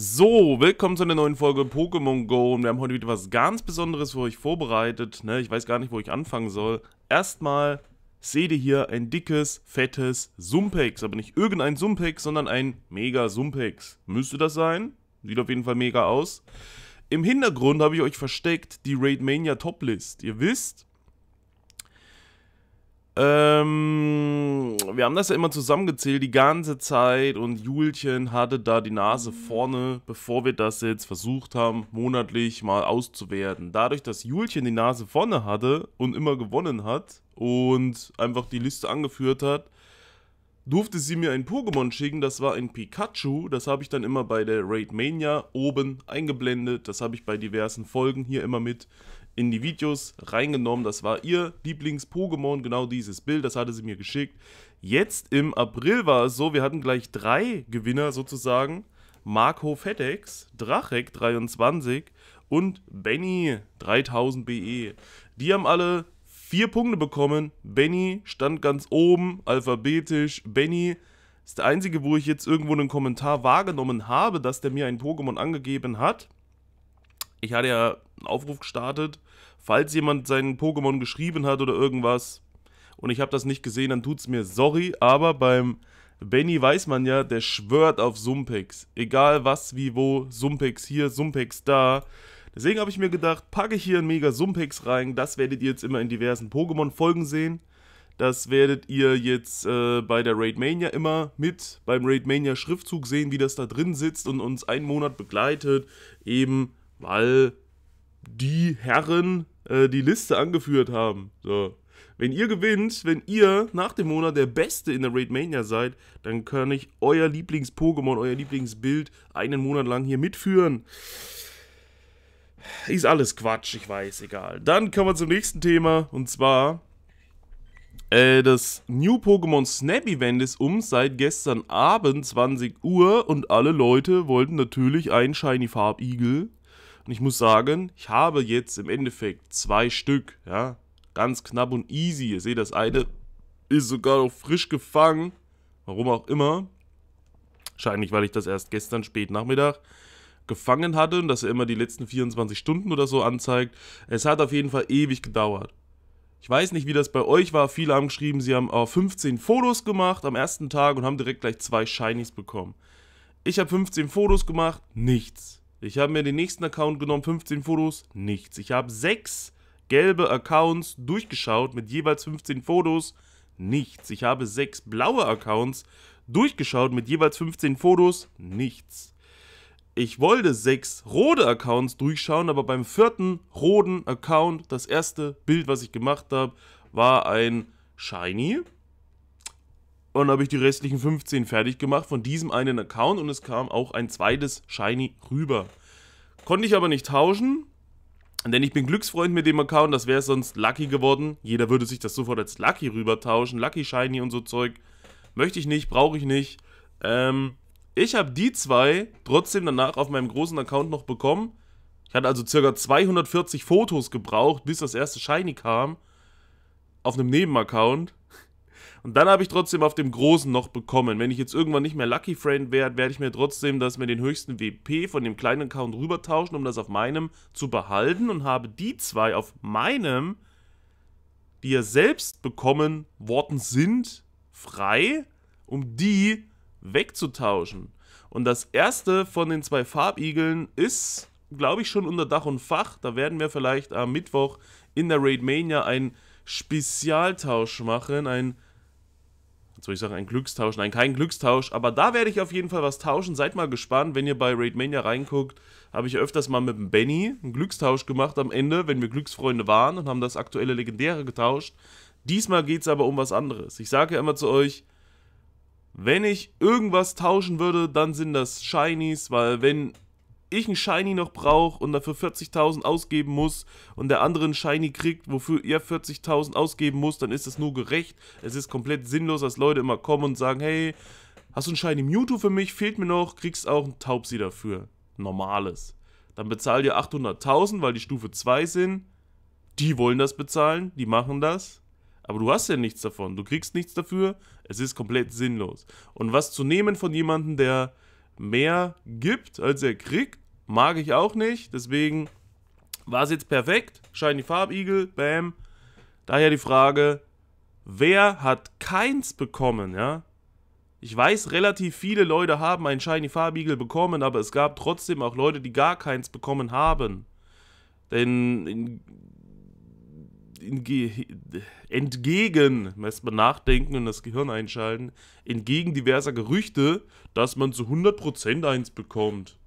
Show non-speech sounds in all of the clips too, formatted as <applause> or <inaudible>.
So, willkommen zu einer neuen Folge Pokémon Go und wir haben heute wieder was ganz Besonderes für euch vorbereitet. Ne, ich weiß gar nicht, wo ich anfangen soll. Erstmal seht ihr hier ein dickes, fettes Sumpex, aber nicht irgendein Sumpex, sondern ein Mega Sumpex. Müsste das sein? Sieht auf jeden Fall mega aus. Im Hintergrund habe ich euch versteckt die Raid Mania Top List. Ihr wisst, ähm, wir haben das ja immer zusammengezählt die ganze Zeit und Julchen hatte da die Nase mhm. vorne, bevor wir das jetzt versucht haben, monatlich mal auszuwerten. Dadurch, dass Julchen die Nase vorne hatte und immer gewonnen hat und einfach die Liste angeführt hat, durfte sie mir ein Pokémon schicken, das war ein Pikachu, das habe ich dann immer bei der Raid Mania oben eingeblendet, das habe ich bei diversen Folgen hier immer mit in die Videos reingenommen. Das war ihr Lieblings-Pokémon, genau dieses Bild, das hatte sie mir geschickt. Jetzt im April war es so, wir hatten gleich drei Gewinner sozusagen. Marco Fedex, Drachek23 und Benny 3000 BE. Die haben alle vier Punkte bekommen. Benny stand ganz oben, alphabetisch. Benny ist der einzige, wo ich jetzt irgendwo einen Kommentar wahrgenommen habe, dass der mir ein Pokémon angegeben hat. Ich hatte ja einen Aufruf gestartet. Falls jemand seinen Pokémon geschrieben hat oder irgendwas und ich habe das nicht gesehen, dann tut es mir sorry. Aber beim Benny weiß man ja, der schwört auf Sumpex. Egal was, wie, wo, Sumpex hier, Sumpex da. Deswegen habe ich mir gedacht, packe ich hier einen mega Sumpex rein. Das werdet ihr jetzt immer in diversen Pokémon-Folgen sehen. Das werdet ihr jetzt äh, bei der Raidmania immer mit beim Raidmania Schriftzug sehen, wie das da drin sitzt und uns einen Monat begleitet. Eben weil die Herren äh, die Liste angeführt haben. So. Wenn ihr gewinnt, wenn ihr nach dem Monat der Beste in der Raid Mania seid, dann kann ich euer Lieblings-Pokémon, euer Lieblingsbild einen Monat lang hier mitführen. Ist alles Quatsch, ich weiß, egal. Dann kommen wir zum nächsten Thema und zwar äh, das New Pokémon Snap Event ist um seit gestern Abend 20 Uhr und alle Leute wollten natürlich einen Shiny Farbigel und ich muss sagen, ich habe jetzt im Endeffekt zwei Stück, ja. Ganz knapp und easy. Ihr seht, das eine ist sogar noch frisch gefangen. Warum auch immer. Wahrscheinlich, weil ich das erst gestern spät Nachmittag gefangen hatte und dass er immer die letzten 24 Stunden oder so anzeigt. Es hat auf jeden Fall ewig gedauert. Ich weiß nicht, wie das bei euch war. Viele haben geschrieben, sie haben 15 äh, Fotos gemacht am ersten Tag und haben direkt gleich zwei Shinies bekommen. Ich habe 15 Fotos gemacht, nichts. Ich habe mir den nächsten Account genommen, 15 Fotos, nichts. Ich habe sechs gelbe Accounts durchgeschaut mit jeweils 15 Fotos, nichts. Ich habe sechs blaue Accounts durchgeschaut mit jeweils 15 Fotos, nichts. Ich wollte sechs rote Accounts durchschauen, aber beim vierten roten Account, das erste Bild, was ich gemacht habe, war ein Shiny und dann habe ich die restlichen 15 fertig gemacht von diesem einen Account und es kam auch ein zweites Shiny rüber. Konnte ich aber nicht tauschen, denn ich bin Glücksfreund mit dem Account, das wäre sonst Lucky geworden. Jeder würde sich das sofort als Lucky rüber tauschen, Lucky Shiny und so Zeug. Möchte ich nicht, brauche ich nicht. Ähm, ich habe die zwei trotzdem danach auf meinem großen Account noch bekommen. Ich hatte also ca. 240 Fotos gebraucht, bis das erste Shiny kam. Auf einem Nebenaccount. Und dann habe ich trotzdem auf dem Großen noch bekommen. Wenn ich jetzt irgendwann nicht mehr Lucky Friend werde, werde ich mir trotzdem das mit den höchsten WP von dem kleinen Account rübertauschen, um das auf meinem zu behalten und habe die zwei auf meinem, die ja selbst bekommen worden sind, frei, um die wegzutauschen. Und das erste von den zwei Farbigeln ist, glaube ich, schon unter Dach und Fach. Da werden wir vielleicht am Mittwoch in der Raid Mania einen Spezialtausch machen, ein soll ich sagen, ein Glückstausch? Nein, kein Glückstausch, aber da werde ich auf jeden Fall was tauschen. Seid mal gespannt, wenn ihr bei Raidmania reinguckt, habe ich öfters mal mit dem Benny einen Glückstausch gemacht am Ende, wenn wir Glücksfreunde waren und haben das aktuelle Legendäre getauscht. Diesmal geht es aber um was anderes. Ich sage ja immer zu euch, wenn ich irgendwas tauschen würde, dann sind das Shinies, weil wenn ich einen Shiny noch brauche und dafür 40.000 ausgeben muss und der andere einen Shiny kriegt, wofür er 40.000 ausgeben muss, dann ist das nur gerecht. Es ist komplett sinnlos, dass Leute immer kommen und sagen, hey, hast du einen Shiny Mewtwo für mich, fehlt mir noch, kriegst auch einen Taubsi dafür. Normales. Dann bezahl dir 800.000, weil die Stufe 2 sind. Die wollen das bezahlen, die machen das. Aber du hast ja nichts davon, du kriegst nichts dafür. Es ist komplett sinnlos. Und was zu nehmen von jemandem, der mehr gibt, als er kriegt. Mag ich auch nicht, deswegen war es jetzt perfekt. Shiny Farbigel, bam. Daher die Frage, wer hat keins bekommen, ja? Ich weiß, relativ viele Leute haben einen Shiny Farbigel bekommen, aber es gab trotzdem auch Leute, die gar keins bekommen haben. Denn entgegen, lässt man nachdenken und das Gehirn einschalten, entgegen diverser Gerüchte, dass man zu 100% eins bekommt.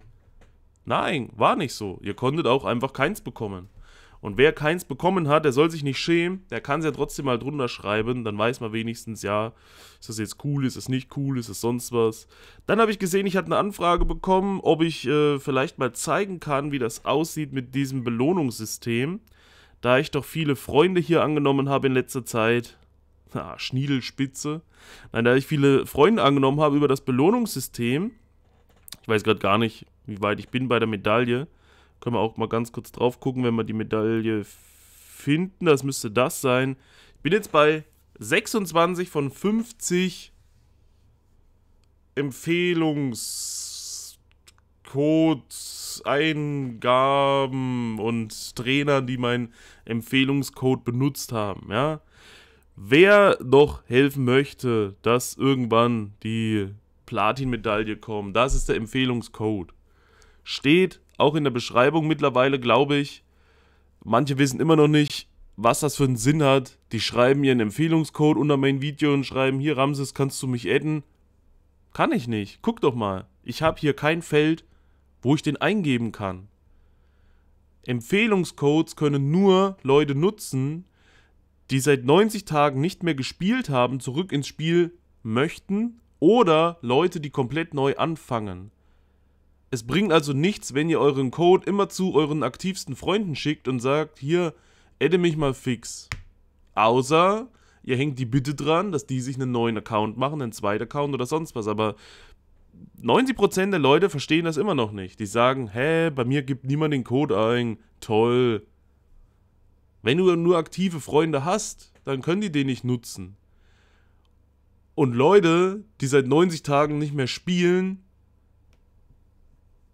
Nein, war nicht so. Ihr konntet auch einfach keins bekommen. Und wer keins bekommen hat, der soll sich nicht schämen, der kann es ja trotzdem mal drunter schreiben, dann weiß man wenigstens, ja, ist das jetzt cool, ist das nicht cool, ist das sonst was. Dann habe ich gesehen, ich hatte eine Anfrage bekommen, ob ich äh, vielleicht mal zeigen kann, wie das aussieht mit diesem Belohnungssystem. Da ich doch viele Freunde hier angenommen habe in letzter Zeit, na, Schniedelspitze, nein, da ich viele Freunde angenommen habe über das Belohnungssystem, ich weiß gerade gar nicht, wie weit ich bin bei der Medaille, können wir auch mal ganz kurz drauf gucken, wenn wir die Medaille finden, das müsste das sein. Ich bin jetzt bei 26 von 50 Empfehlungscodes Eingaben und Trainern, die meinen Empfehlungscode benutzt haben, ja. Wer doch helfen möchte, dass irgendwann die Platin-Medaille kommt, das ist der Empfehlungscode. Steht auch in der Beschreibung mittlerweile, glaube ich. Manche wissen immer noch nicht, was das für einen Sinn hat. Die schreiben ihren Empfehlungscode unter mein Video und schreiben, hier Ramses, kannst du mich adden? Kann ich nicht. Guck doch mal. Ich habe hier kein Feld, wo ich den eingeben kann. Empfehlungscodes können nur Leute nutzen, die seit 90 Tagen nicht mehr gespielt haben, zurück ins Spiel möchten oder Leute, die komplett neu anfangen. Es bringt also nichts, wenn ihr euren Code immer zu euren aktivsten Freunden schickt und sagt, hier, adde mich mal fix. Außer, ihr hängt die Bitte dran, dass die sich einen neuen Account machen, einen zweiten Account oder sonst was. Aber 90% der Leute verstehen das immer noch nicht. Die sagen, hä, bei mir gibt niemand den Code ein. Toll. Wenn du nur aktive Freunde hast, dann können die den nicht nutzen. Und Leute, die seit 90 Tagen nicht mehr spielen,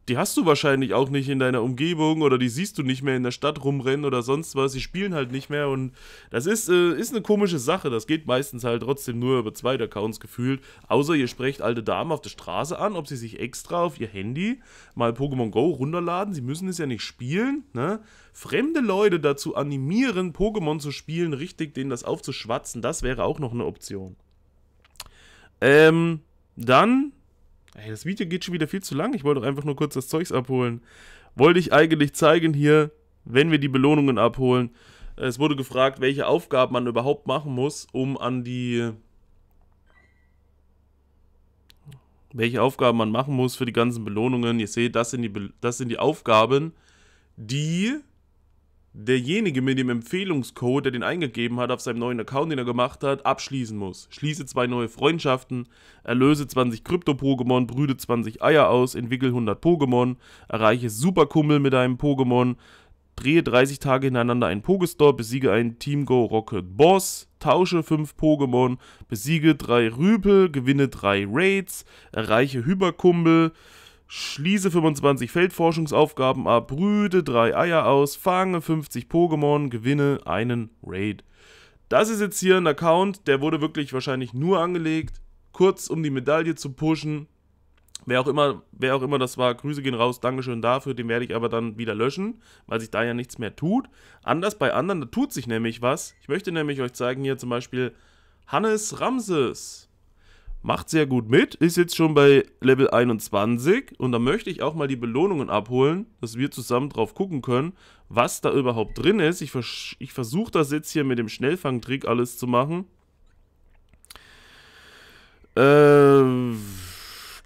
die hast du wahrscheinlich auch nicht in deiner Umgebung oder die siehst du nicht mehr in der Stadt rumrennen oder sonst was. Die spielen halt nicht mehr und das ist, äh, ist eine komische Sache. Das geht meistens halt trotzdem nur über zwei Accounts gefühlt. Außer ihr sprecht alte Damen auf der Straße an, ob sie sich extra auf ihr Handy mal Pokémon Go runterladen. Sie müssen es ja nicht spielen. Ne? Fremde Leute dazu animieren, Pokémon zu spielen, richtig denen das aufzuschwatzen, das wäre auch noch eine Option. Ähm, dann Ey, das Video geht schon wieder viel zu lang. Ich wollte doch einfach nur kurz das Zeugs abholen. Wollte ich eigentlich zeigen hier, wenn wir die Belohnungen abholen. Es wurde gefragt, welche Aufgaben man überhaupt machen muss, um an die... Welche Aufgaben man machen muss für die ganzen Belohnungen. Ihr seht, das sind die, Be das sind die Aufgaben, die derjenige mit dem Empfehlungscode, der den eingegeben hat auf seinem neuen Account, den er gemacht hat, abschließen muss. Schließe zwei neue Freundschaften, erlöse 20 Krypto-Pokémon, brüde 20 Eier aus, entwickle 100 Pokémon, erreiche Superkummel mit einem Pokémon, drehe 30 Tage hintereinander einen Pokestore, besiege einen Team Go Rocket Boss, tausche 5 Pokémon, besiege 3 Rüpel, gewinne 3 Raids, erreiche Hyperkumpel, Schließe 25 Feldforschungsaufgaben ab, brüte 3 Eier aus, fange 50 Pokémon, gewinne einen Raid. Das ist jetzt hier ein Account, der wurde wirklich wahrscheinlich nur angelegt, kurz um die Medaille zu pushen. Wer auch immer, wer auch immer das war, Grüße gehen raus, Dankeschön dafür, den werde ich aber dann wieder löschen, weil sich da ja nichts mehr tut. Anders bei anderen, da tut sich nämlich was. Ich möchte nämlich euch zeigen hier zum Beispiel Hannes Ramses macht sehr gut mit, ist jetzt schon bei Level 21 und da möchte ich auch mal die Belohnungen abholen, dass wir zusammen drauf gucken können, was da überhaupt drin ist. Ich, vers ich versuche das jetzt hier mit dem Schnellfangtrick alles zu machen. Äh,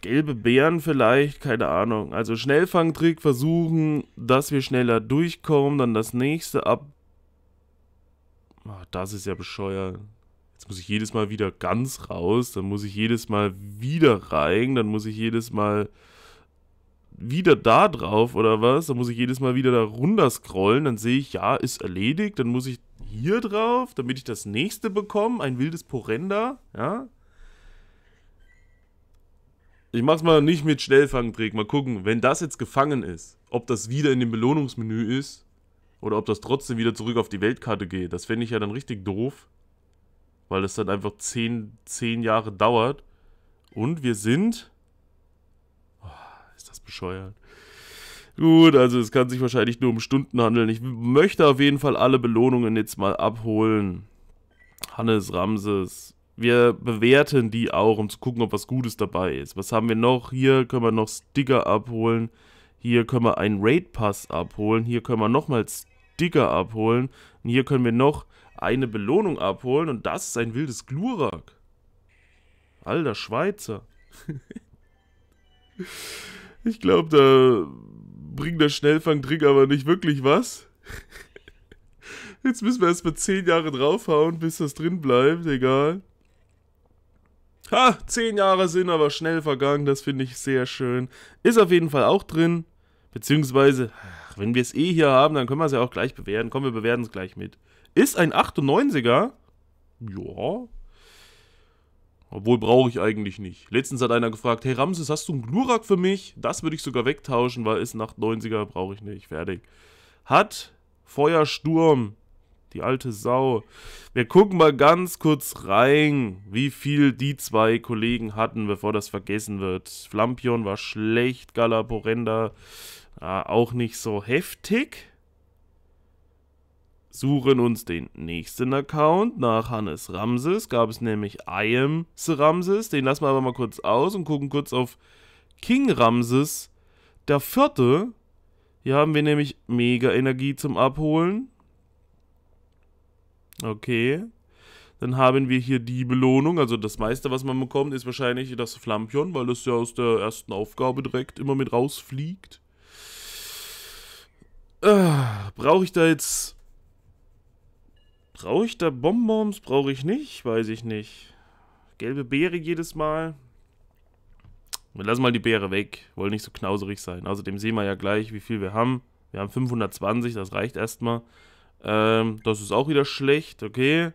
gelbe Bären vielleicht, keine Ahnung. Also Schnellfangtrick versuchen, dass wir schneller durchkommen, dann das nächste ab... Ach, das ist ja bescheuert muss ich jedes Mal wieder ganz raus, dann muss ich jedes Mal wieder rein, dann muss ich jedes Mal wieder da drauf oder was, dann muss ich jedes Mal wieder da runter scrollen, dann sehe ich, ja, ist erledigt, dann muss ich hier drauf, damit ich das nächste bekomme, ein wildes Porenda, ja. Ich mach's mal nicht mit Schnellfangtrick, mal gucken, wenn das jetzt gefangen ist, ob das wieder in dem Belohnungsmenü ist oder ob das trotzdem wieder zurück auf die Weltkarte geht, das fände ich ja dann richtig doof weil es dann einfach zehn, zehn Jahre dauert. Und wir sind. Oh, ist das bescheuert. Gut, also es kann sich wahrscheinlich nur um Stunden handeln. Ich möchte auf jeden Fall alle Belohnungen jetzt mal abholen. Hannes, Ramses. Wir bewerten die auch, um zu gucken, ob was Gutes dabei ist. Was haben wir noch? Hier können wir noch Sticker abholen. Hier können wir einen Raid Pass abholen. Hier können wir nochmal Sticker abholen. Und hier können wir noch eine Belohnung abholen und das ist ein wildes Glurak. Alter Schweizer. <laughs> ich glaube, da bringt der Schnellfangtrick aber nicht wirklich was. Jetzt müssen wir erstmal 10 Jahre draufhauen, bis das drin bleibt, egal. Ha, 10 Jahre sind aber schnell vergangen, das finde ich sehr schön. Ist auf jeden Fall auch drin. Beziehungsweise, wenn wir es eh hier haben, dann können wir es ja auch gleich bewerten. Komm, wir bewerten es gleich mit. Ist ein 98er. Ja. Obwohl brauche ich eigentlich nicht. Letztens hat einer gefragt, hey Ramses, hast du einen Glurak für mich? Das würde ich sogar wegtauschen, weil ist ein 98er, brauche ich nicht. Fertig. Hat Feuersturm. Die alte Sau. Wir gucken mal ganz kurz rein, wie viel die zwei Kollegen hatten, bevor das vergessen wird. Flampion war schlecht, Galaporenda äh, auch nicht so heftig suchen uns den nächsten Account. Nach Hannes Ramses gab es nämlich I am Ramses. Den lassen wir aber mal kurz aus und gucken kurz auf King Ramses. Der vierte. Hier haben wir nämlich mega Energie zum Abholen. Okay. Dann haben wir hier die Belohnung. Also das meiste, was man bekommt, ist wahrscheinlich das Flampion, weil das ja aus der ersten Aufgabe direkt immer mit rausfliegt. Äh, Brauche ich da jetzt Brauche ich da Bonbons? Brauche ich nicht? Weiß ich nicht. Gelbe Beere jedes Mal. Wir lassen mal die Beere weg. Wollen nicht so knauserig sein. Außerdem sehen wir ja gleich, wie viel wir haben. Wir haben 520, das reicht erstmal. Ähm, das ist auch wieder schlecht, okay.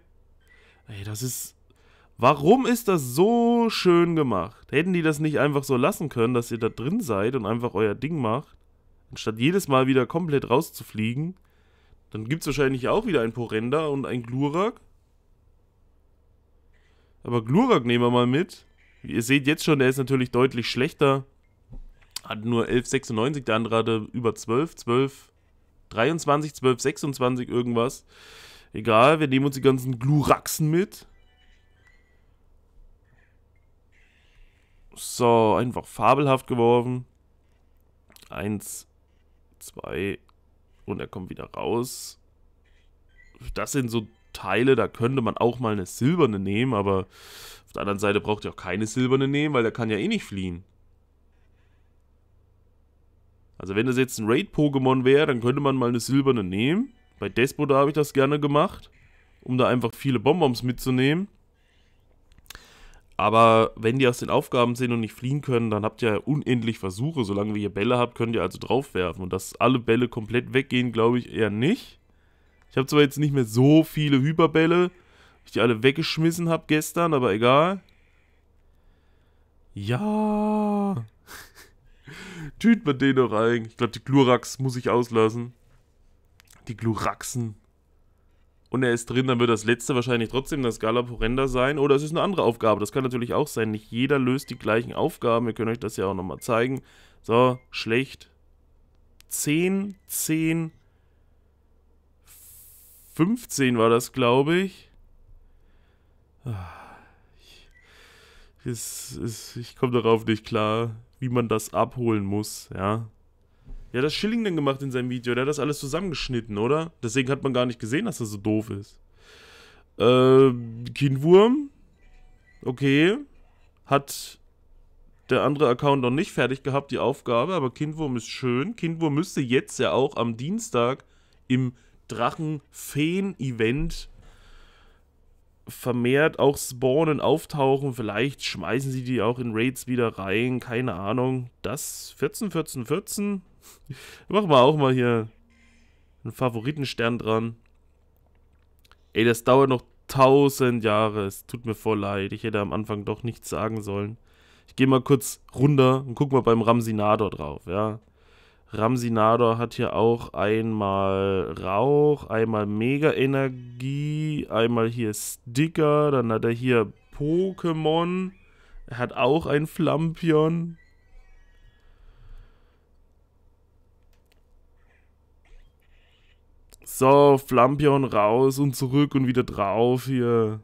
Ey, das ist... Warum ist das so schön gemacht? Hätten die das nicht einfach so lassen können, dass ihr da drin seid und einfach euer Ding macht? Anstatt jedes Mal wieder komplett rauszufliegen. Dann gibt es wahrscheinlich auch wieder ein Porenda und ein Glurak. Aber Glurak nehmen wir mal mit. Ihr seht jetzt schon, der ist natürlich deutlich schlechter. Hat nur 11,96, der andere hatte über 12, 12, 23, 12, 26 irgendwas. Egal, wir nehmen uns die ganzen Gluraxen mit. So, einfach fabelhaft geworfen. Eins, zwei, und er kommt wieder raus. Das sind so Teile, da könnte man auch mal eine silberne nehmen, aber auf der anderen Seite braucht ihr auch keine silberne nehmen, weil der kann ja eh nicht fliehen. Also wenn das jetzt ein Raid-Pokémon wäre, dann könnte man mal eine silberne nehmen. Bei Despo da habe ich das gerne gemacht, um da einfach viele Bonbons mitzunehmen. Aber wenn die aus den Aufgaben sind und nicht fliehen können, dann habt ihr unendlich Versuche. Solange ihr Bälle habt, könnt ihr also draufwerfen. Und dass alle Bälle komplett weggehen, glaube ich eher nicht. Ich habe zwar jetzt nicht mehr so viele Hyperbälle, ich die alle weggeschmissen habe gestern, aber egal. Ja. <laughs> Tüt man den noch rein. Ich glaube, die Gluraks muss ich auslassen. Die Gluraxen und er ist drin, dann wird das letzte wahrscheinlich trotzdem das Gallup horrender sein. Oder es ist eine andere Aufgabe. Das kann natürlich auch sein. Nicht jeder löst die gleichen Aufgaben. Wir können euch das ja auch nochmal zeigen. So, schlecht. 10, 10, 15 war das, glaube ich. Ah, ich, ich komme darauf nicht klar, wie man das abholen muss, ja. Der hat das Schilling denn gemacht in seinem Video. Der hat das alles zusammengeschnitten, oder? Deswegen hat man gar nicht gesehen, dass er das so doof ist. Äh, Kienwurm. Okay. Hat der andere Account noch nicht fertig gehabt, die Aufgabe. Aber Kindwurm ist schön. Kindwurm müsste jetzt ja auch am Dienstag im Drachenfeen-Event vermehrt auch spawnen, auftauchen. Vielleicht schmeißen sie die auch in Raids wieder rein. Keine Ahnung. Das 14, 14, 14. <laughs> Machen wir auch mal hier einen Favoritenstern dran. Ey, das dauert noch tausend Jahre. Es tut mir voll leid. Ich hätte am Anfang doch nichts sagen sollen. Ich gehe mal kurz runter und guck mal beim Ramsinador drauf, ja. Ramsinador hat hier auch einmal Rauch, einmal Mega-Energie, einmal hier Sticker, dann hat er hier Pokémon. Er hat auch ein Flampion. So, Flampion raus und zurück und wieder drauf hier.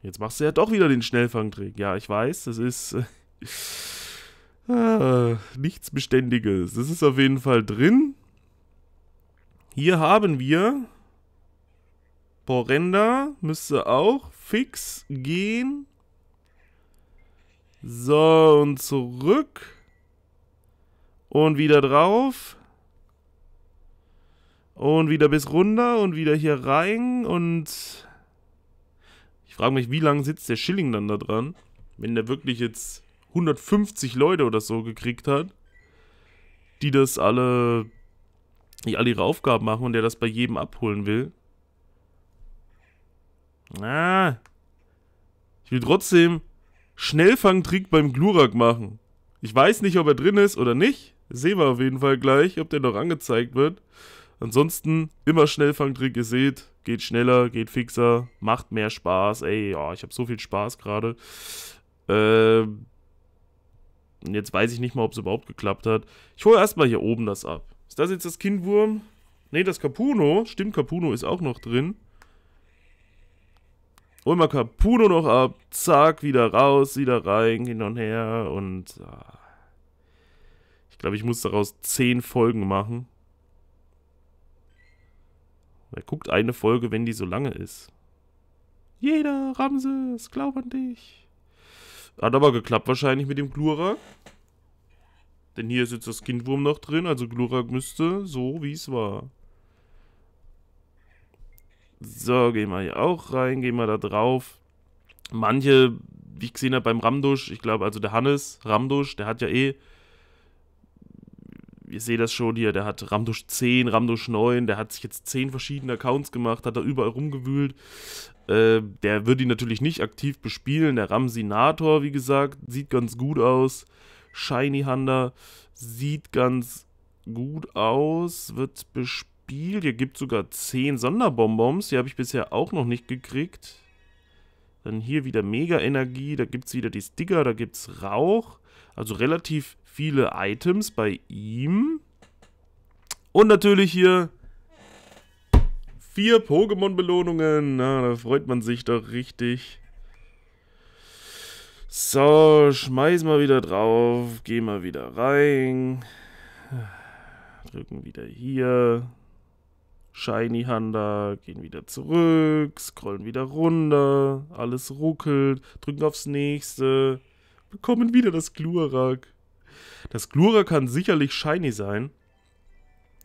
Jetzt machst du ja doch wieder den Schnellfangtrick. Ja, ich weiß, das ist äh, <laughs> ah, nichts Beständiges. Das ist auf jeden Fall drin. Hier haben wir Porenda, müsste auch fix gehen. So, und zurück. Und wieder drauf. Und wieder bis runter und wieder hier rein und ich frage mich, wie lange sitzt der Schilling dann da dran, wenn der wirklich jetzt 150 Leute oder so gekriegt hat, die das alle, die alle ihre Aufgaben machen und der das bei jedem abholen will. Ah. Ich will trotzdem Schnellfangtrick beim Glurak machen. Ich weiß nicht, ob er drin ist oder nicht. Sehen wir auf jeden Fall gleich, ob der noch angezeigt wird. Ansonsten immer Schnellfangtrick fangt ihr seht, geht schneller, geht fixer, macht mehr Spaß. Ey, ja, ich habe so viel Spaß gerade. Ähm, jetzt weiß ich nicht mal, ob es überhaupt geklappt hat. Ich hole erstmal hier oben das ab. Ist das jetzt das Kindwurm? Ne, das Capuno. Stimmt, Capuno ist auch noch drin. Hol mal Capuno noch ab. Zack, wieder raus, wieder rein, hin und her. Und ah. ich glaube, ich muss daraus 10 Folgen machen guckt eine Folge, wenn die so lange ist. Jeder, Ramses, glaub an dich. Hat aber geklappt wahrscheinlich mit dem Glurak. Denn hier ist jetzt das Kindwurm noch drin, also Glurak müsste so, wie es war. So, gehen wir hier auch rein, gehen wir da drauf. Manche, wie ich gesehen habe beim Ramdusch, ich glaube, also der Hannes Ramdusch, der hat ja eh ihr seht das schon hier, der hat Ramdusch 10, Ramdusch 9, der hat sich jetzt 10 verschiedene Accounts gemacht, hat da überall rumgewühlt. Äh, der wird ihn natürlich nicht aktiv bespielen. Der Ramsinator, wie gesagt, sieht ganz gut aus. Shiny Hunter sieht ganz gut aus, wird bespielt. Hier gibt es sogar 10 Sonderbonbons, die habe ich bisher auch noch nicht gekriegt. Dann hier wieder Mega-Energie, da gibt es wieder die Sticker, da gibt es Rauch. Also relativ viele Items bei ihm. Und natürlich hier vier Pokémon-Belohnungen. Na, da freut man sich doch richtig. So, schmeiß mal wieder drauf. Geh mal wieder rein. Drücken wieder hier. Shiny Handa, gehen wieder zurück, scrollen wieder runter, alles ruckelt, drücken aufs nächste, bekommen wieder das Glurak. Das Glura kann sicherlich shiny sein.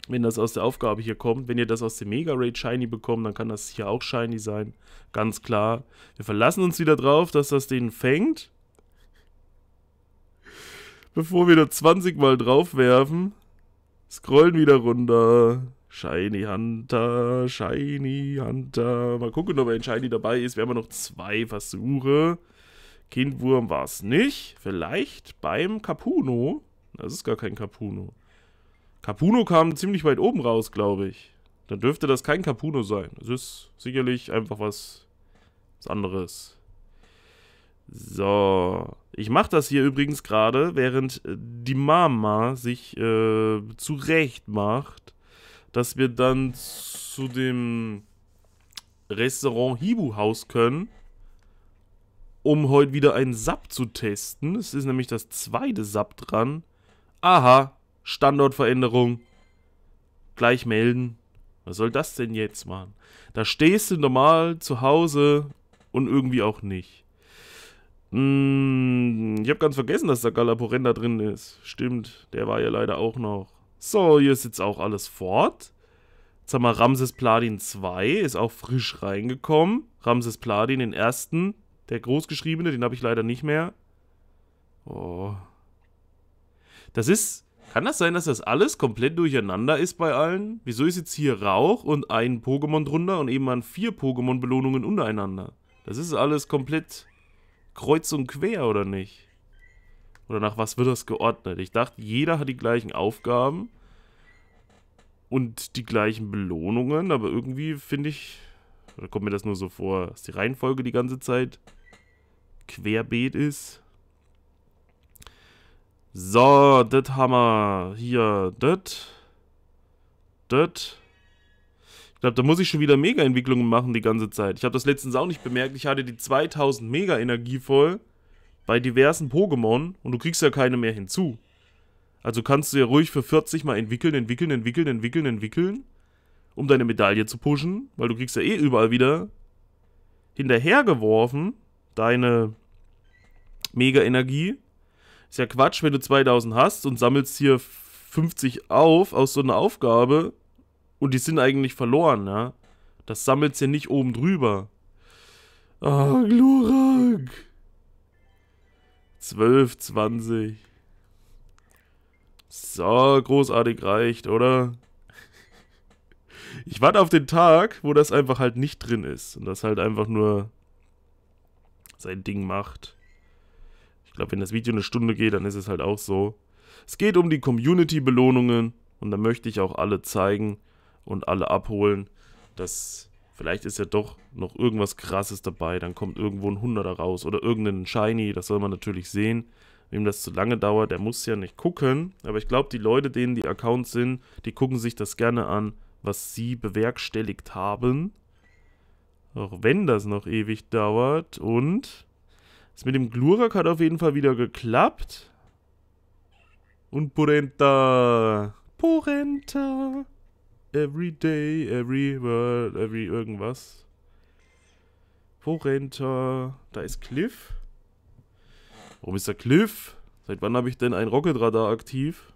Wenn das aus der Aufgabe hier kommt. Wenn ihr das aus dem Mega Raid shiny bekommt, dann kann das sicher auch shiny sein. Ganz klar. Wir verlassen uns wieder drauf, dass das den fängt. Bevor wir da 20 Mal drauf werfen. Scrollen wieder runter. Shiny Hunter, Shiny Hunter. Mal gucken, ob ein Shiny dabei ist. Wir haben ja noch zwei Versuche. Kindwurm war es nicht. Vielleicht beim Capuno. Das ist gar kein Capuno. Capuno kam ziemlich weit oben raus, glaube ich. Dann dürfte das kein Capuno sein. Es ist sicherlich einfach was, was anderes. So. Ich mache das hier übrigens gerade, während die Mama sich äh, zurecht macht, dass wir dann zu dem Restaurant Hibu Haus können um heute wieder einen SAP zu testen. Es ist nämlich das zweite SAP dran. Aha, Standortveränderung. Gleich melden. Was soll das denn jetzt, machen? Da stehst du normal zu Hause und irgendwie auch nicht. Hm, ich habe ganz vergessen, dass der Galaporenda drin ist. Stimmt, der war ja leider auch noch. So, hier ist jetzt auch alles fort. Jetzt haben wir Ramses Platin 2, ist auch frisch reingekommen. Ramses Platin den ersten der großgeschriebene, den habe ich leider nicht mehr. Oh. Das ist. Kann das sein, dass das alles komplett durcheinander ist bei allen? Wieso ist jetzt hier Rauch und ein Pokémon drunter und eben an vier Pokémon-Belohnungen untereinander? Das ist alles komplett kreuz und quer, oder nicht? Oder nach was wird das geordnet? Ich dachte, jeder hat die gleichen Aufgaben und die gleichen Belohnungen, aber irgendwie finde ich, oder kommt mir das nur so vor, ist die Reihenfolge die ganze Zeit querbeet ist. So, das haben wir hier. Das. Das. Ich glaube, da muss ich schon wieder Mega-Entwicklungen machen die ganze Zeit. Ich habe das letztens auch nicht bemerkt. Ich hatte die 2000 Mega-Energie voll bei diversen Pokémon und du kriegst ja keine mehr hinzu. Also kannst du ja ruhig für 40 mal entwickeln, entwickeln, entwickeln, entwickeln, entwickeln, um deine Medaille zu pushen, weil du kriegst ja eh überall wieder hinterhergeworfen deine mega Energie. Ist ja Quatsch, wenn du 2000 hast und sammelst hier 50 auf aus so einer Aufgabe und die sind eigentlich verloren, ja. Das sammelst ja nicht oben drüber. Ah, oh, Glurak. 12, 20. So, großartig reicht, oder? Ich warte auf den Tag, wo das einfach halt nicht drin ist und das halt einfach nur sein Ding macht. Ich glaube, wenn das Video eine Stunde geht, dann ist es halt auch so. Es geht um die Community-Belohnungen und da möchte ich auch alle zeigen und alle abholen, dass vielleicht ist ja doch noch irgendwas Krasses dabei. Dann kommt irgendwo ein Hunderter raus oder irgendein Shiny, das soll man natürlich sehen. Wem das zu lange dauert, der muss ja nicht gucken. Aber ich glaube, die Leute, denen die Accounts sind, die gucken sich das gerne an, was sie bewerkstelligt haben. Auch wenn das noch ewig dauert und das mit dem Glurak hat auf jeden Fall wieder geklappt. Und Porenta. Porenta. Every day, every world, every irgendwas. Porenta. Da ist Cliff. Warum ist da Cliff? Seit wann habe ich denn ein Rocketradar aktiv?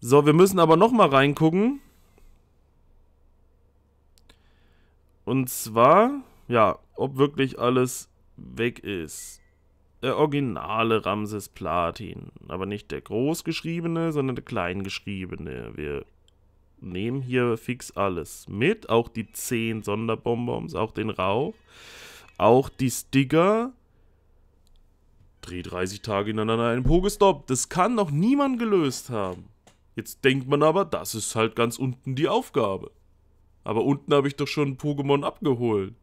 So, wir müssen aber nochmal reingucken. Und zwar, ja, ob wirklich alles weg ist. Der originale Ramses Platin. Aber nicht der großgeschriebene, sondern der kleingeschriebene. Wir nehmen hier fix alles mit. Auch die 10 Sonderbonbons, auch den Rauch, auch die Sticker. Dreh 30 Tage ineinander einen Pokestop. Das kann noch niemand gelöst haben. Jetzt denkt man aber, das ist halt ganz unten die Aufgabe. Aber unten habe ich doch schon Pokémon abgeholt.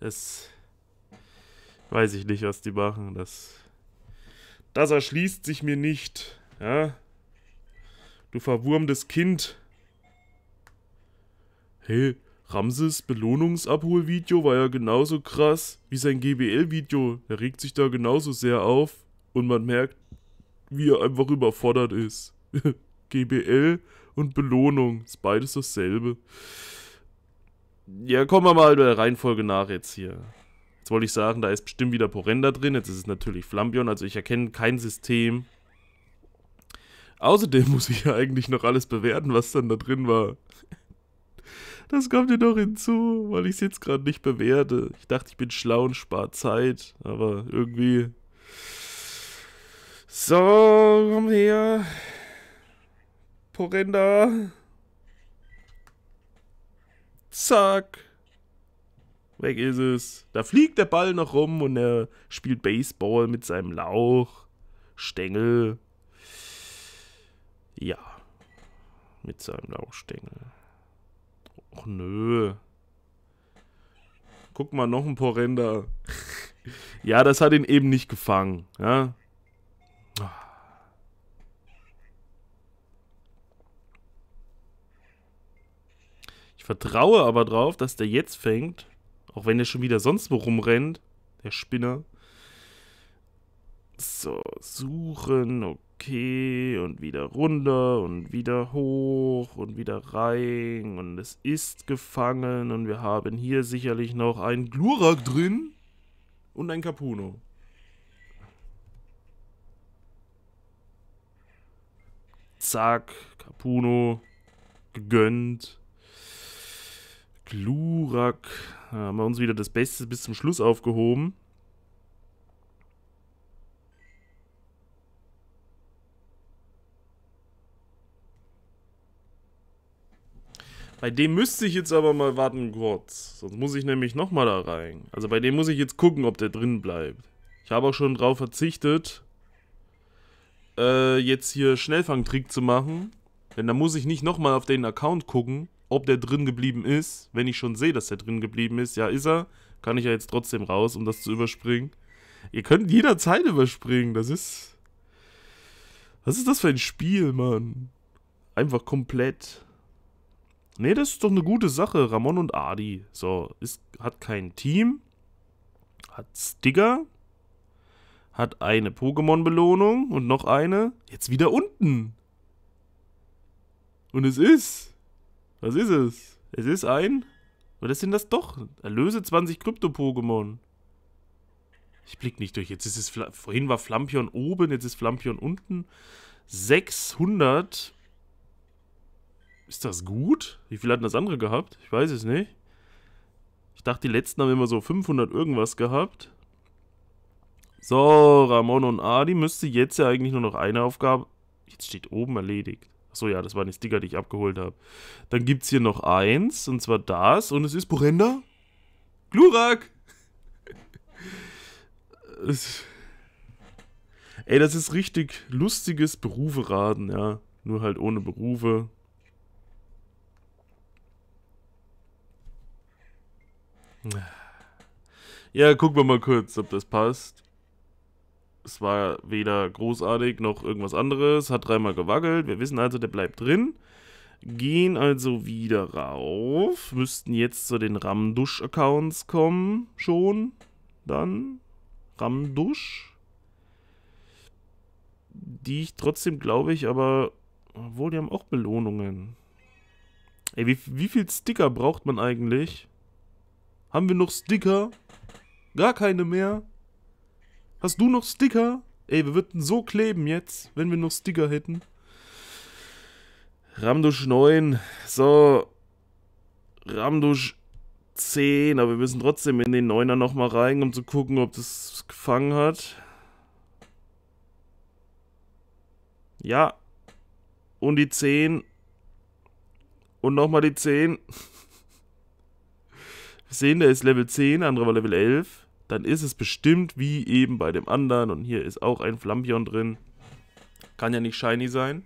Es weiß ich nicht, was die machen. Das, das erschließt sich mir nicht. Ja? Du verwurmtes Kind. Hey, Ramses Belohnungsabholvideo war ja genauso krass wie sein GBL-Video. Er regt sich da genauso sehr auf und man merkt, wie er einfach überfordert ist. GBL <laughs> und Belohnung ist beides dasselbe. Ja, kommen wir mal der Reihenfolge nach jetzt hier. Jetzt wollte ich sagen, da ist bestimmt wieder Porenda drin. Jetzt ist es natürlich Flambion. Also ich erkenne kein System. Außerdem muss ich ja eigentlich noch alles bewerten, was dann da drin war. Das kommt ja noch hinzu, weil ich es jetzt gerade nicht bewerte. Ich dachte, ich bin schlau und spare Zeit, aber irgendwie. So, komm her. Porenda. Zack. Weg ist es. Da fliegt der Ball noch rum und er spielt Baseball mit seinem Lauch, Stängel. Ja. Mit seinem Lauchstängel. Och nö. Guck mal, noch ein Porrender. <laughs> ja, das hat ihn eben nicht gefangen. Ja. vertraue aber drauf, dass der jetzt fängt. Auch wenn der schon wieder sonst wo rumrennt. Der Spinner. So, suchen, okay, und wieder runter und wieder hoch und wieder rein und es ist gefangen und wir haben hier sicherlich noch einen Glurak drin und ein Capuno. Zack, Capuno, gegönnt. Glurak. Da äh, haben wir uns wieder das Beste bis zum Schluss aufgehoben. Bei dem müsste ich jetzt aber mal warten kurz. Sonst muss ich nämlich nochmal da rein. Also bei dem muss ich jetzt gucken, ob der drin bleibt. Ich habe auch schon drauf verzichtet, äh, jetzt hier Schnellfangtrick zu machen. Denn da muss ich nicht nochmal auf den Account gucken ob der drin geblieben ist. Wenn ich schon sehe, dass der drin geblieben ist, ja, ist er, kann ich ja jetzt trotzdem raus, um das zu überspringen. Ihr könnt jederzeit überspringen, das ist. Was ist das für ein Spiel, Mann? Einfach komplett. Nee, das ist doch eine gute Sache. Ramon und Adi. So, ist, hat kein Team. Hat Sticker. Hat eine Pokémon-Belohnung und noch eine. Jetzt wieder unten. Und es ist. Was ist es? Es ist ein... Was sind das doch? Erlöse 20 Krypto-Pokémon. Ich blick nicht durch. Jetzt ist es... Vorhin war Flampion oben, jetzt ist Flampion unten. 600. Ist das gut? Wie viel hat das andere gehabt? Ich weiß es nicht. Ich dachte, die letzten haben immer so 500 irgendwas gehabt. So, Ramon und Adi müsste jetzt ja eigentlich nur noch eine Aufgabe... Jetzt steht oben erledigt. Achso, ja, das waren die Sticker, die ich abgeholt habe. Dann gibt es hier noch eins, und zwar das, und es ist Porenda. Glurak! <laughs> ey, das ist richtig lustiges Beruferaden, ja. Nur halt ohne Berufe. Ja, gucken wir mal kurz, ob das passt. Es war weder großartig noch irgendwas anderes. Hat dreimal gewackelt. Wir wissen also, der bleibt drin. Gehen also wieder rauf. Müssten jetzt zu den Ramdusch-Accounts kommen. Schon. Dann. Ramdusch. Die ich trotzdem, glaube ich, aber... Obwohl, die haben auch Belohnungen. Ey, wie, wie viel Sticker braucht man eigentlich? Haben wir noch Sticker? Gar keine mehr? Hast du noch Sticker? Ey, wir würden so kleben jetzt, wenn wir noch Sticker hätten. Ramdusch 9. So. Ramdusch 10. Aber wir müssen trotzdem in den 9er nochmal rein, um zu gucken, ob das gefangen hat. Ja. Und die 10. Und nochmal die 10. <laughs> Wir sehen, der ist Level 10, andere war Level 11 dann ist es bestimmt wie eben bei dem anderen. Und hier ist auch ein Flampion drin. Kann ja nicht shiny sein.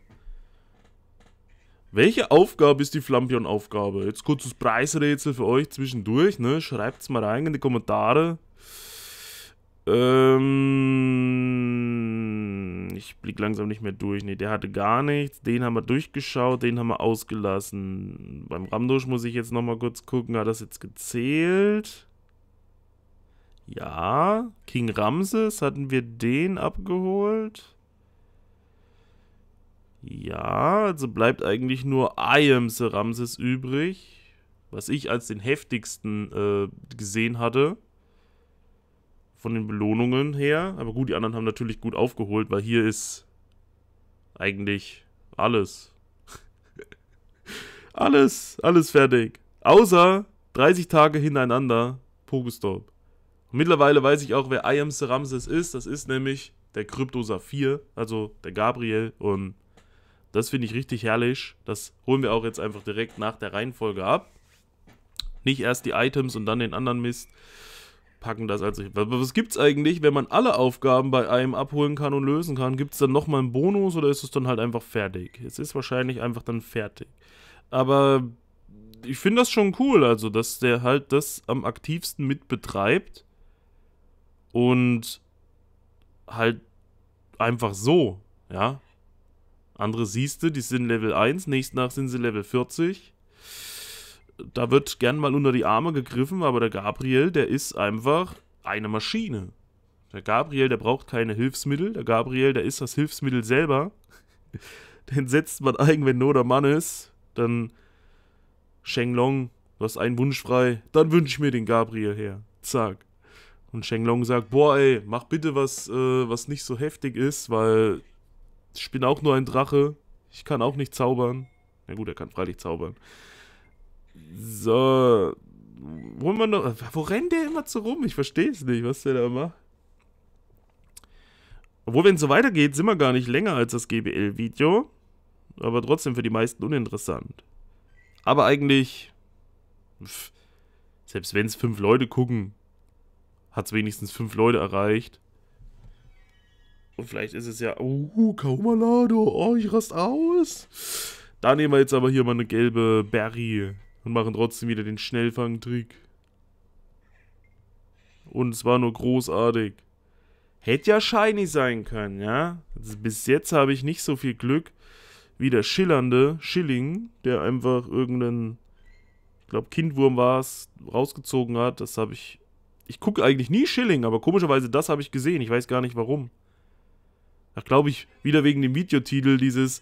Welche Aufgabe ist die Flampion-Aufgabe? Jetzt kurzes Preisrätsel für euch zwischendurch. Ne? Schreibt es mal rein in die Kommentare. Ähm, ich blick langsam nicht mehr durch. Ne, der hatte gar nichts. Den haben wir durchgeschaut, den haben wir ausgelassen. Beim Ramdusch muss ich jetzt nochmal kurz gucken. Hat das jetzt gezählt? Ja, King Ramses, hatten wir den abgeholt? Ja, also bleibt eigentlich nur Iamse Ramses übrig, was ich als den heftigsten äh, gesehen hatte. Von den Belohnungen her. Aber gut, die anderen haben natürlich gut aufgeholt, weil hier ist eigentlich alles. <laughs> alles, alles fertig. Außer 30 Tage hintereinander Pokestop. Und mittlerweile weiß ich auch, wer I.M. Ramses ist. Das ist nämlich der Krypto Saphir, also der Gabriel. Und das finde ich richtig herrlich. Das holen wir auch jetzt einfach direkt nach der Reihenfolge ab. Nicht erst die Items und dann den anderen Mist. Packen das also. Was gibt es eigentlich, wenn man alle Aufgaben bei einem abholen kann und lösen kann? Gibt es dann nochmal einen Bonus oder ist es dann halt einfach fertig? Es ist wahrscheinlich einfach dann fertig. Aber ich finde das schon cool, also dass der halt das am aktivsten mit betreibt und halt einfach so, ja. Andere siehst du, die sind Level 1, nächsten nach sind sie Level 40. Da wird gern mal unter die Arme gegriffen, aber der Gabriel, der ist einfach eine Maschine. Der Gabriel, der braucht keine Hilfsmittel. Der Gabriel, der ist das Hilfsmittel selber. <laughs> Den setzt man ein, wenn nur der Mann ist. Dann Shenglong, du hast einen Wunsch frei. Dann wünsche ich mir den Gabriel her. Zack. Und Shenlong sagt, boah ey, mach bitte was, äh, was nicht so heftig ist, weil ich bin auch nur ein Drache, ich kann auch nicht zaubern. Na gut, er kann freilich zaubern. So, wo, man noch, wo rennt der immer so rum? Ich verstehe es nicht, was der da macht. Obwohl, wenn es so weitergeht, sind wir gar nicht länger als das GBL-Video. Aber trotzdem für die meisten uninteressant. Aber eigentlich, pff, selbst wenn es fünf Leute gucken, hat es wenigstens fünf Leute erreicht. Und vielleicht ist es ja, oh, Kaumalado, oh, ich rast aus. Da nehmen wir jetzt aber hier mal eine gelbe Berry und machen trotzdem wieder den Schnellfangtrick. Und es war nur großartig. Hätte ja shiny sein können, ja? Also bis jetzt habe ich nicht so viel Glück wie der schillernde Schilling, der einfach irgendeinen, ich glaube Kindwurm war es, rausgezogen hat. Das habe ich ich gucke eigentlich nie Schilling, aber komischerweise das habe ich gesehen. Ich weiß gar nicht warum. Ach, glaube ich, wieder wegen dem Videotitel dieses...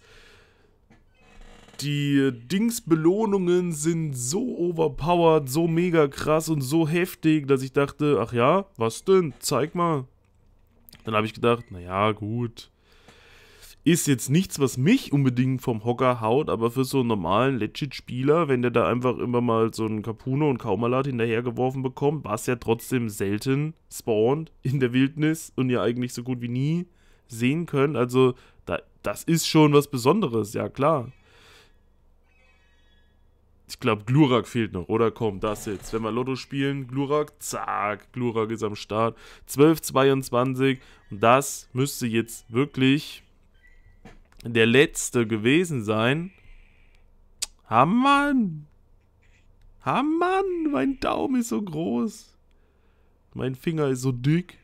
Die äh, Dingsbelohnungen sind so overpowered, so mega krass und so heftig, dass ich dachte, ach ja, was denn? Zeig mal. Dann habe ich gedacht, naja, gut. Ist jetzt nichts, was mich unbedingt vom Hocker haut, aber für so einen normalen Legit-Spieler, wenn der da einfach immer mal so einen Capuno und Kaumalat hinterhergeworfen bekommt, was ja trotzdem selten spawnt in der Wildnis und ihr eigentlich so gut wie nie sehen könnt. Also da, das ist schon was Besonderes, ja klar. Ich glaube, Glurak fehlt noch, oder? Komm, das jetzt. Wenn wir Lotto spielen, Glurak, zack, Glurak ist am Start. 12,22 und das müsste jetzt wirklich der letzte gewesen sein. Hammann! Hammann! Mein Daumen ist so groß. Mein Finger ist so dick.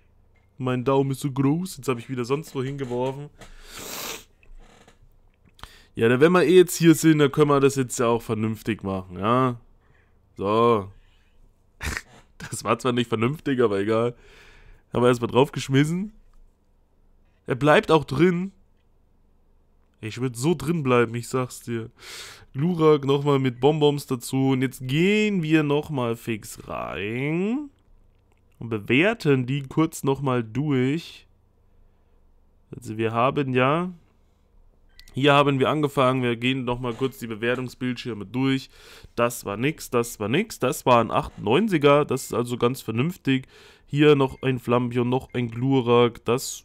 Mein Daumen ist so groß. Jetzt habe ich wieder sonst wo hingeworfen. Ja, dann, wenn wir eh jetzt hier sind, dann können wir das jetzt ja auch vernünftig machen, ja? So. <laughs> Das war zwar nicht vernünftig, aber egal. Haben wir erstmal draufgeschmissen. Er bleibt auch drin. Ich würde so drin bleiben, ich sag's dir. Glurak nochmal mit Bonbons dazu. Und jetzt gehen wir nochmal fix rein. Und bewerten die kurz nochmal durch. Also wir haben ja... Hier haben wir angefangen, wir gehen nochmal kurz die Bewertungsbildschirme durch. Das war nix, das war nix, das war ein 98er, das ist also ganz vernünftig. Hier noch ein Flampion, noch ein Glurak, das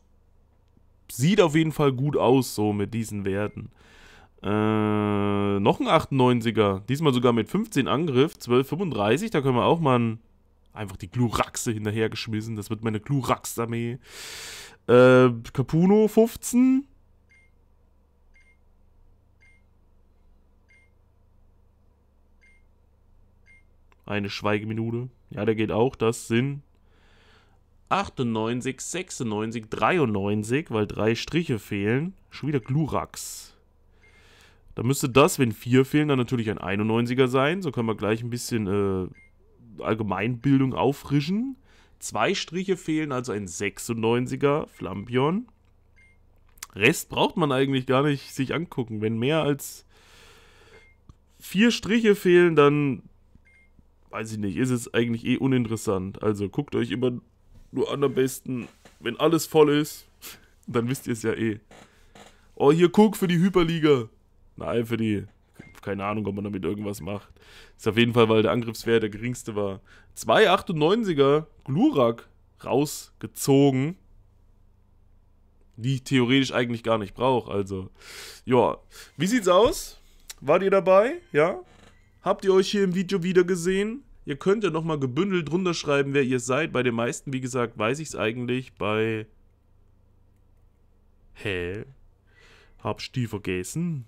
sieht auf jeden Fall gut aus, so mit diesen Werten. Äh, noch ein 98er. Diesmal sogar mit 15 Angriff, 12,35. Da können wir auch mal ein, einfach die Gluraxe hinterhergeschmissen. Das wird meine Glurax-Armee. Äh, Capuno 15. Eine Schweigeminute. Ja, der geht auch. Das sind 98, 96, 93, weil drei Striche fehlen. Schon wieder Glurax. Da müsste das, wenn vier fehlen, dann natürlich ein 91er sein. So können wir gleich ein bisschen äh, Allgemeinbildung auffrischen. Zwei Striche fehlen, also ein 96er Flampion. Rest braucht man eigentlich gar nicht sich angucken. Wenn mehr als vier Striche fehlen, dann weiß ich nicht, ist es eigentlich eh uninteressant. Also guckt euch immer nur an am besten, wenn alles voll ist, <laughs> dann wisst ihr es ja eh. Oh, hier guck für die Hyperliga. Nein, für die. Keine Ahnung, ob man damit irgendwas macht. Ist auf jeden Fall, weil der Angriffswert der geringste war. 2,98er Glurak rausgezogen. Die ich theoretisch eigentlich gar nicht brauche. Also, ja. Wie sieht's aus? Wart ihr dabei? Ja? Habt ihr euch hier im Video wieder gesehen? Ihr könnt ja nochmal gebündelt drunter schreiben, wer ihr seid. Bei den meisten, wie gesagt, weiß ich es eigentlich. Bei... Hä? Hab's die vergessen?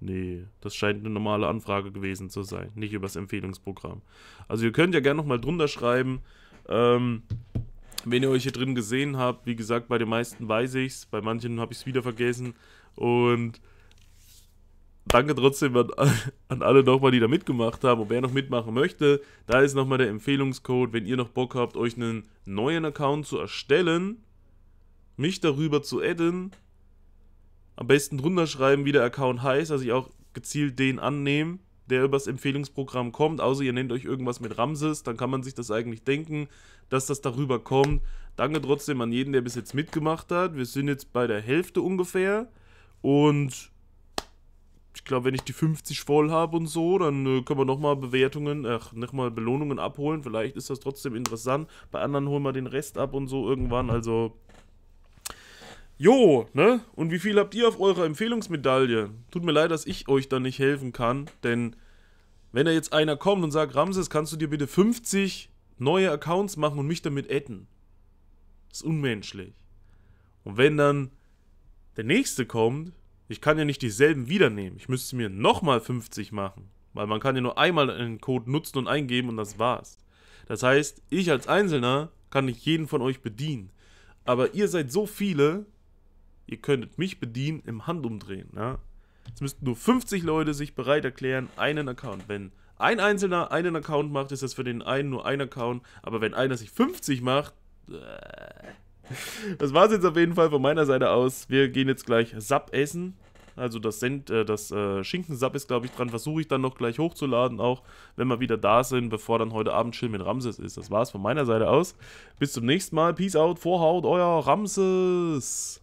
Nee, das scheint eine normale Anfrage gewesen zu sein, nicht übers Empfehlungsprogramm. Also ihr könnt ja gerne nochmal drunter schreiben, ähm, wenn ihr euch hier drin gesehen habt. Wie gesagt, bei den meisten weiß ich's, bei manchen habe ich es wieder vergessen. Und danke trotzdem an, an alle nochmal, die da mitgemacht haben. Und wer noch mitmachen möchte, da ist nochmal der Empfehlungscode, wenn ihr noch Bock habt, euch einen neuen Account zu erstellen, mich darüber zu adden. Am besten drunter schreiben, wie der Account heißt, dass ich auch gezielt den annehme, der übers Empfehlungsprogramm kommt. Außer ihr nennt euch irgendwas mit Ramses, dann kann man sich das eigentlich denken, dass das darüber kommt. Danke trotzdem an jeden, der bis jetzt mitgemacht hat. Wir sind jetzt bei der Hälfte ungefähr. Und ich glaube, wenn ich die 50 voll habe und so, dann äh, können wir nochmal Bewertungen, ach, nochmal Belohnungen abholen. Vielleicht ist das trotzdem interessant. Bei anderen holen wir den Rest ab und so irgendwann. Also, jo, ne? Und wie viel habt ihr auf eurer Empfehlungsmedaille? Tut mir leid, dass ich euch da nicht helfen kann, denn wenn da jetzt einer kommt und sagt, Ramses, kannst du dir bitte 50 neue Accounts machen und mich damit adden? Das ist unmenschlich. Und wenn dann der nächste kommt ich kann ja nicht dieselben wiedernehmen. Ich müsste mir nochmal 50 machen. Weil man kann ja nur einmal einen Code nutzen und eingeben und das war's. Das heißt, ich als Einzelner kann nicht jeden von euch bedienen. Aber ihr seid so viele, ihr könntet mich bedienen im Handumdrehen. Ja? Es müssten nur 50 Leute sich bereit erklären, einen Account. Wenn ein Einzelner einen Account macht, ist das für den einen nur ein Account. Aber wenn einer sich 50 macht... Äh, das war es jetzt auf jeden Fall von meiner Seite aus. Wir gehen jetzt gleich Sap essen. Also das, Send, äh, das äh, Schinkensap ist, glaube ich, dran. Versuche ich dann noch gleich hochzuladen, auch wenn wir wieder da sind, bevor dann heute Abend Chill mit Ramses ist. Das war es von meiner Seite aus. Bis zum nächsten Mal. Peace out, Vorhaut, euer Ramses.